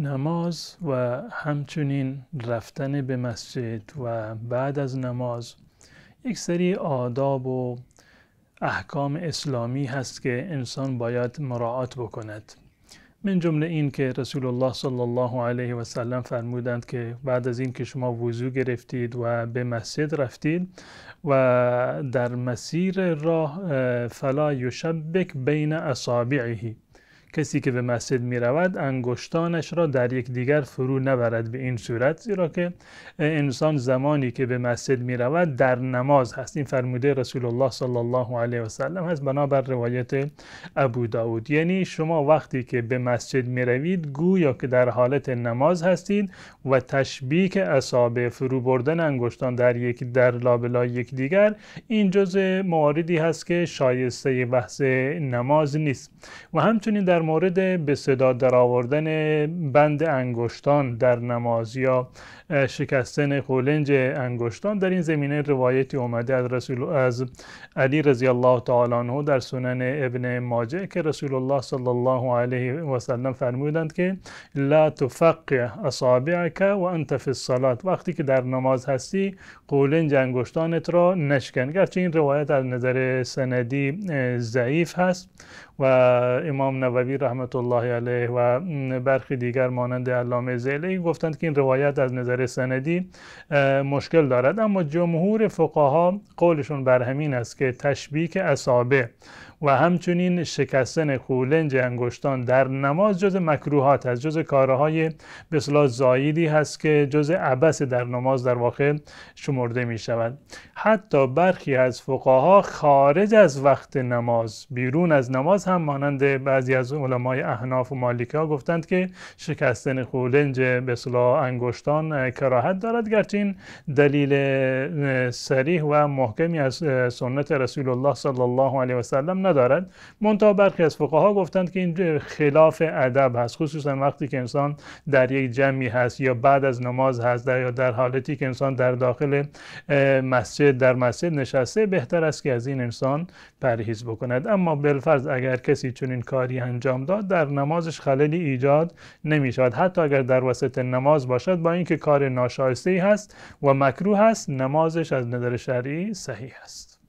نماز و همچنین رفتن به مسجد و بعد از نماز یک سری آداب و احکام اسلامی هست که انسان باید مراعات بکند من جمله این که رسول الله صلی الله علیه و سلم فرمودند که بعد از این که شما وضوع گرفتید و به مسجد رفتید و در مسیر راه فلا یشبک بین اصابعه کسی که به مسجد می رود انگشتانش را در یک دیگر فرو نبرد به این صورت زیرا که انسان زمانی که به مسجد می رود در نماز هست این فرموده رسول الله صلی الله علیه و سلم هست بنابر روایت ابو داود یعنی شما وقتی که به مسجد می روید گویا که در حالت نماز هستید و تشبیک اصاب فرو بردن انگشتان در یک در یک دیگر این جز مواردی هست که شایسته بحث نماز نیست و همچنین در در مورد به صدا درآوردن بند انگشتان در نماز یا شکستن قولنج انگشتان در این زمینه روایتی اومده از رسول از علی رضی الله تعالی عنه در سنن ابن ماجه که رسول الله صلی الله علیه و سلم فرمودند که لا تفقع اصابعک و فی الصلاه وقتی که در نماز هستی قولنج انگشتانت را نشکن گرچه این روایت از نظر سندی ضعیف هست و امام نووی رحمت الله علیه و برخی دیگر مانند علامه زیلی گفتند که این روایت از نظر سندی مشکل دارد اما جمهور فقها قولشون بر همین است که تشبیک اصابه و همچنین شکستن کولنج انگشتان در نماز جز مکروهات از جز کارهای بسلا زایدی هست که جز عبس در نماز در واقع شمرده می شود حتی برخی از فقها خارج از وقت نماز بیرون از نماز هم مانند بعضی از علمای احناف و مالکه ها گفتند که شکستن به بسلا انگشتان کراهت دارد گرچین دلیل سریح و محکمی از سنت رسول الله صلی الله علیه و سلم ندارد منتها برخی از فقها گفتند که این خلاف ادب هست خصوصا وقتی که انسان در یک جمعی هست یا بعد از نماز هست یا در حالتی که انسان در داخل مسجد در مسجد نشسته بهتر است که از این انسان پرهیز بکند اما بالفرض اگر کسی چنین کاری انجام داد در نمازش خللی ایجاد نمی شود حتی اگر در وسط نماز باشد با اینکه کار ناشایسته ای هست و مکروه است نمازش از نظر شرعی صحیح است